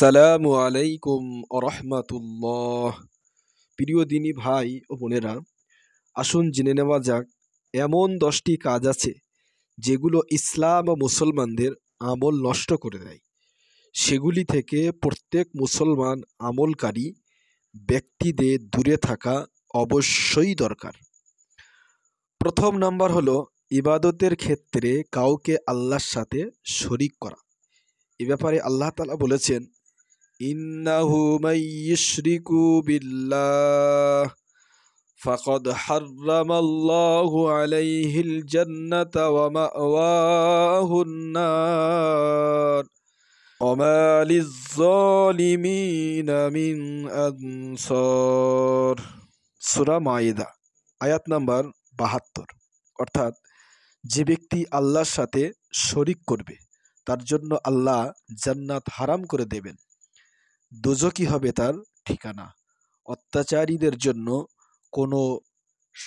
আসসালামু আলাইকুম আরহামাতুল্লাহ প্রিয় দিনী ভাই ও বোনেরা আসুন জেনে নেওয়া যাক এমন দশটি কাজ আছে যেগুলো ইসলাম ও মুসলমানদের আমল নষ্ট করে দেয় সেগুলি থেকে প্রত্যেক মুসলমান আমলকারী ব্যক্তিদের দূরে থাকা অবশ্যই দরকার প্রথম নাম্বার হলো ইবাদতের ক্ষেত্রে কাউকে আল্লাহর সাথে শরিক করা এ ব্যাপারে আল্লাহ তালা বলেছেন إنه من يشرك بالله فقد حرم الله عليه الجنة ومأواه النار وما للظالمين من أنصار سورة মায়েদা آيات نمبر بحطر অর্থাৎ যে ব্যক্তি আল্লাহর সাথে শরিক করবে তার জন্য আল্লাহ জান্নাত হারাম করে দেবেন দোজকি হবে তার ঠিকানা অত্যাচারীদের জন্য কোনো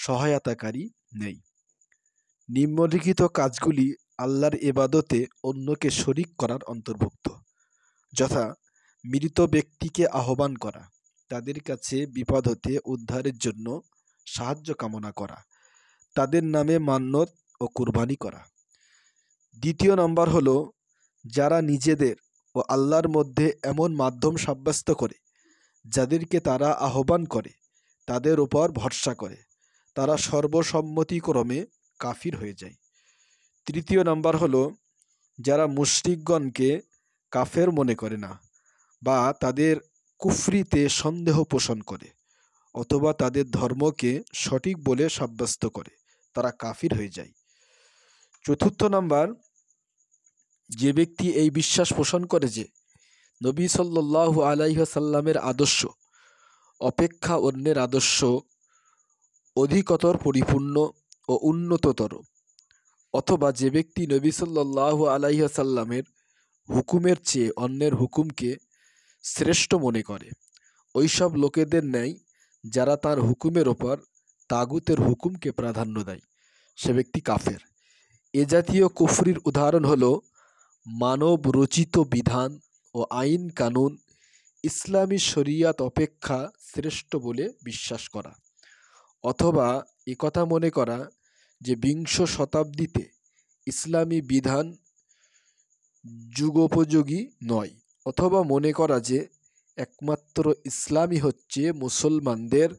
সহায়তাকারী নেই নিম্নলিখিত কাজগুলি আল্লাহর এবাদতে অন্যকে শরিক করার অন্তর্ভুক্ত যথা মৃত ব্যক্তিকে আহ্বান করা তাদের কাছে বিপদ হতে উদ্ধারের জন্য সাহায্য কামনা করা তাদের নামে মান্যত ও কুরবানি করা দ্বিতীয় নম্বর হলো যারা নিজেদের ও আল্লাহর মধ্যে এমন মাধ্যম সাব্যস্ত করে যাদেরকে তারা আহ্বান করে তাদের ওপর ভরসা করে তারা সর্বসম্মতিক্রমে কাফির হয়ে যায় তৃতীয় নাম্বার হলো যারা মুশরিকগণকে কাফের মনে করে না বা তাদের কুফরিতে সন্দেহ পোষণ করে অথবা তাদের ধর্মকে সঠিক বলে সাব্যস্ত করে তারা কাফির হয়ে যায় চতুর্থ নাম্বার যে ব্যক্তি এই বিশ্বাস পোষণ করে যে নবী সাল্লাহ আলাইসাল্লামের আদর্শ অপেক্ষা অন্যের আদর্শ অধিকতর পরিপূর্ণ ও উন্নততর অথবা যে ব্যক্তি নবী সাল্লাহ আলাইসাল্লামের হুকুমের চেয়ে অন্যের হুকুমকে শ্রেষ্ঠ মনে করে ওইসব লোকেদের ন্যায় যারা তার হুকুমের ওপর তাগুতের হুকুমকে প্রাধান্য দেয় সে ব্যক্তি কাফের এ জাতীয় কুফরির উদাহরণ হলো মানব রচিত বিধান ও আইন কানুন ইসলামী শরিয়াত অপেক্ষা শ্রেষ্ঠ বলে বিশ্বাস করা অথবা একথা মনে করা যে বিংশ শতাব্দীতে ইসলামী বিধান যুগোপযোগী নয় অথবা মনে করা যে একমাত্র ইসলামী হচ্ছে মুসলমানদের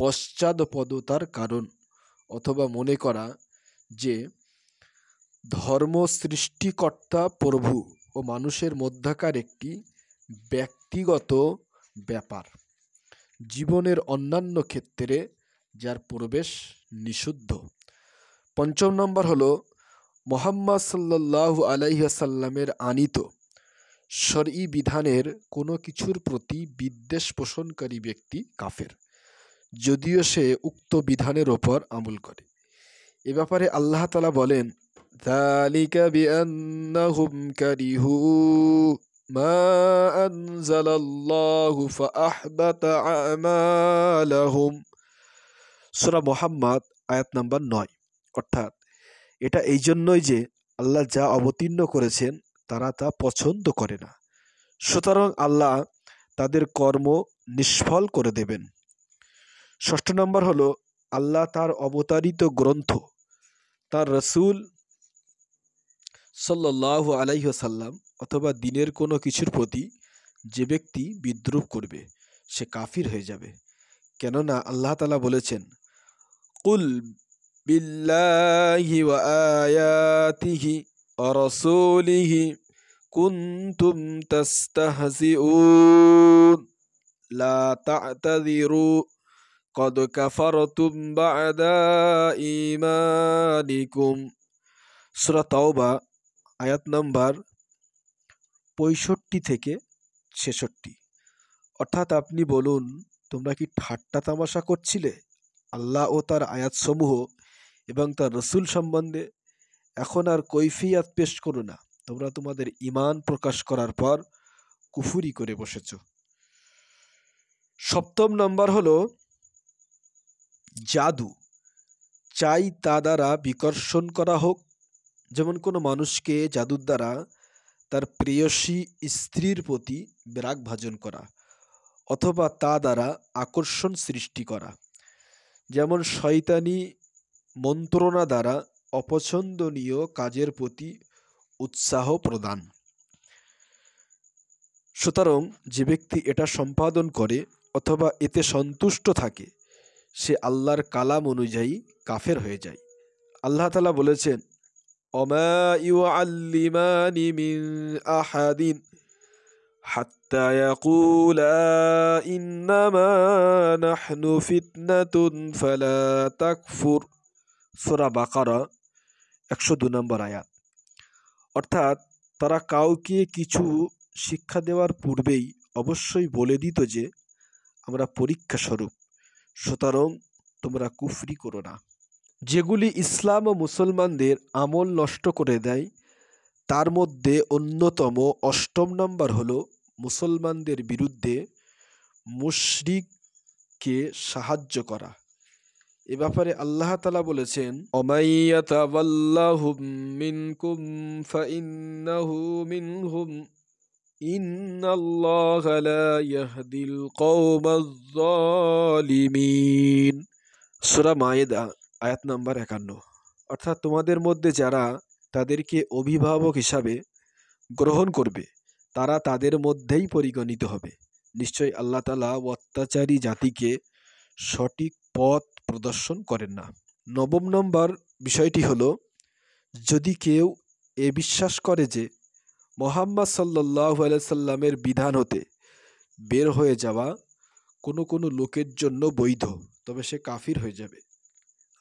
পশ্চাদপদতার কারণ অথবা মনে করা যে ধর্ম সৃষ্টিকর্তা প্রভু ও মানুষের মধ্যাকার একটি ব্যক্তিগত ব্যাপার জীবনের অন্যান্য ক্ষেত্রে যার প্রবেশ নিষিদ্ধ পঞ্চম নম্বর হলো মোহাম্মদ সাল্লাহ আলাইসাল্লামের আনিত সরই বিধানের কোনো কিছুর প্রতি বিদ্বেষ পোষণকারী ব্যক্তি কাফের যদিও সে উক্ত বিধানের ওপর আমল করে এ ব্যাপারে আল্লাহ বলেন ذلك بأنهم كرهوا ما أنزل الله فأحبط أعمالهم সুরা মোহাম্মদ আয়াত নাম্বার নয় অর্থাৎ এটা এই জন্যই যে আল্লাহ যা অবতীর্ণ করেছেন তারা তা পছন্দ করে না সুতরাং আল্লাহ তাদের কর্ম নিষ্ফল করে দেবেন ষষ্ঠ নম্বর হলো আল্লাহ তার অবতারিত গ্রন্থ তার রসুল সাল্লাহ আলাইসাল্লাম অথবা দিনের কোনো কিছুর প্রতি যে ব্যক্তি বিদ্রুপ করবে সে কাফির হয়ে যাবে কেননা আল্লাহ তালা বলেছেন কুল বিল্লাহি ওয়া আয়াতিহি অরসুলিহি কুন্তুম তাস্তাহজিউন লা কদ قد كفرتم بعد إيمانكم سورة توبة আয়াত নাম্বার পঁয়ষট্টি থেকে ছেষট্টি অর্থাৎ আপনি বলুন তোমরা কি ঠাট্টা তামাশা করছিলে আল্লাহ ও তার আয়াতসমূহ এবং তার রসুল সম্বন্ধে এখন আর কৈফিয়াত পেশ করো না তোমরা তোমাদের ইমান প্রকাশ করার পর কুফুরি করে বসেছ সপ্তম নম্বর হলো জাদু চাই তা দ্বারা বিকর্ষণ করা হোক যেমন কোনো মানুষকে জাদুর দ্বারা তার প্রেয়সী স্ত্রীর প্রতি বেরাগ ভাজন করা অথবা তা দ্বারা আকর্ষণ সৃষ্টি করা যেমন শয়তানি মন্ত্রণা দ্বারা অপছন্দনীয় কাজের প্রতি উৎসাহ প্রদান সুতরাং যে ব্যক্তি এটা সম্পাদন করে অথবা এতে সন্তুষ্ট থাকে সে আল্লাহর কালাম অনুযায়ী কাফের হয়ে যায় আল্লাহ তালা বলেছেন وما يعلمان من أحد حتى يقولا إنما نحن فتنة فلا تكفر সুরা বাকারা একশো দু নম্বর আয়াত অর্থাৎ তারা কাউকে কিছু শিক্ষা দেওয়ার পূর্বেই অবশ্যই বলে দিত যে আমরা পরীক্ষা স্বরূপ সুতরাং তোমরা কুফরি করো না যেগুলি ইসলাম ও মুসলমানদের আমল নষ্ট করে দেয় তার মধ্যে অন্যতম অষ্টম নম্বর হল মুসলমানদের বিরুদ্ধে মুশরিককে সাহায্য করা এ ব্যাপারে আল্লাহ তালা বলেছেন সুরা মায়েদা আয়াত নাম্বার একান্ন অর্থাৎ তোমাদের মধ্যে যারা তাদেরকে অভিভাবক হিসাবে গ্রহণ করবে তারা তাদের মধ্যেই পরিগণিত হবে নিশ্চয়ই আল্লাহ তালা অত্যাচারী জাতিকে সঠিক পথ প্রদর্শন করেন না নবম নম্বর বিষয়টি হল যদি কেউ এ বিশ্বাস করে যে মোহাম্মদ সাল্লাহ সাল্লামের বিধান হতে বের হয়ে যাওয়া কোনো কোনো লোকের জন্য বৈধ তবে সে কাফির হয়ে যাবে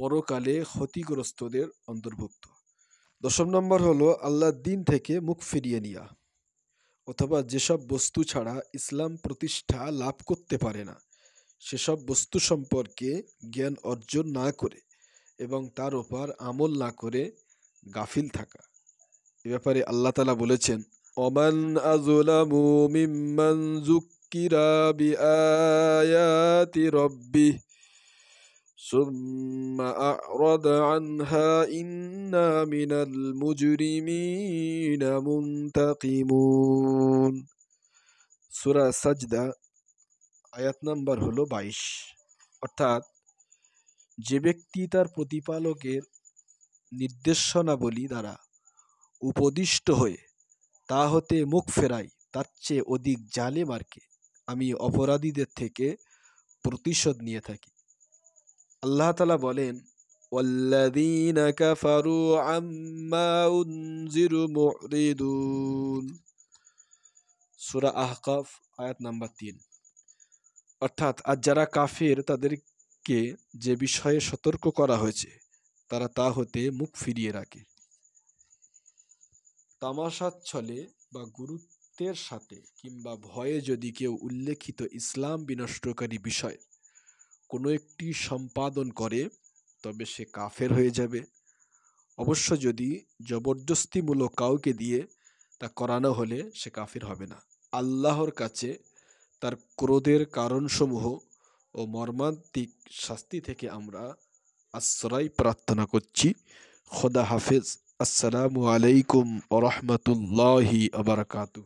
পরকালে ক্ষতিগ্রস্তদের অন্তর্ভুক্ত দশম নম্বর হলো আল্লাহ দিন থেকে মুখ ফিরিয়ে নেওয়া অথবা যেসব বস্তু ছাড়া ইসলাম প্রতিষ্ঠা লাভ করতে পারে না সেসব বস্তু সম্পর্কে জ্ঞান অর্জন না করে এবং তার ওপর আমল না করে গাফিল থাকা এ ব্যাপারে আল্লাহ তালা বলেছেন অমান আজুলামু মিম্মান জুকিরা ثم أعرض عنها إنا من المجرمين منتقمون সুরা সাজদা আয়াত নাম্বার হলো বাইশ অর্থাৎ যে ব্যক্তি তার প্রতিপালকের নির্দেশনাবলী দ্বারা উপদিষ্ট হয়ে তা হতে মুখ ফেরাই তার চেয়ে অধিক জালে মার্কে আমি অপরাধীদের থেকে প্রতিশোধ নিয়ে থাকি আল্লাহ তালা বলেন والذين كفروا عما أنذروا معرضون আহকাফ আয়াত নাম্বার তিন অর্থাৎ আর যারা কাফের তাদেরকে যে বিষয়ে সতর্ক করা হয়েছে তারা তা হতে মুখ ফিরিয়ে রাখে তামাশার ছলে বা গুরুত্বের সাথে কিংবা ভয়ে যদি কেউ উল্লেখিত ইসলাম বিনষ্টকারী বিষয় কোনো একটি সম্পাদন করে তবে সে কাফের হয়ে যাবে অবশ্য যদি জবরদস্তিমূলক কাউকে দিয়ে তা করানো হলে সে কাফের হবে না আল্লাহর কাছে তার ক্রোধের কারণসমূহ ও মর্মান্তিক শাস্তি থেকে আমরা আশ্রয় প্রার্থনা করছি খোদা হাফেজ আসসালামু আলাইকুম ওরহমতুল্লাহি আবরকাতু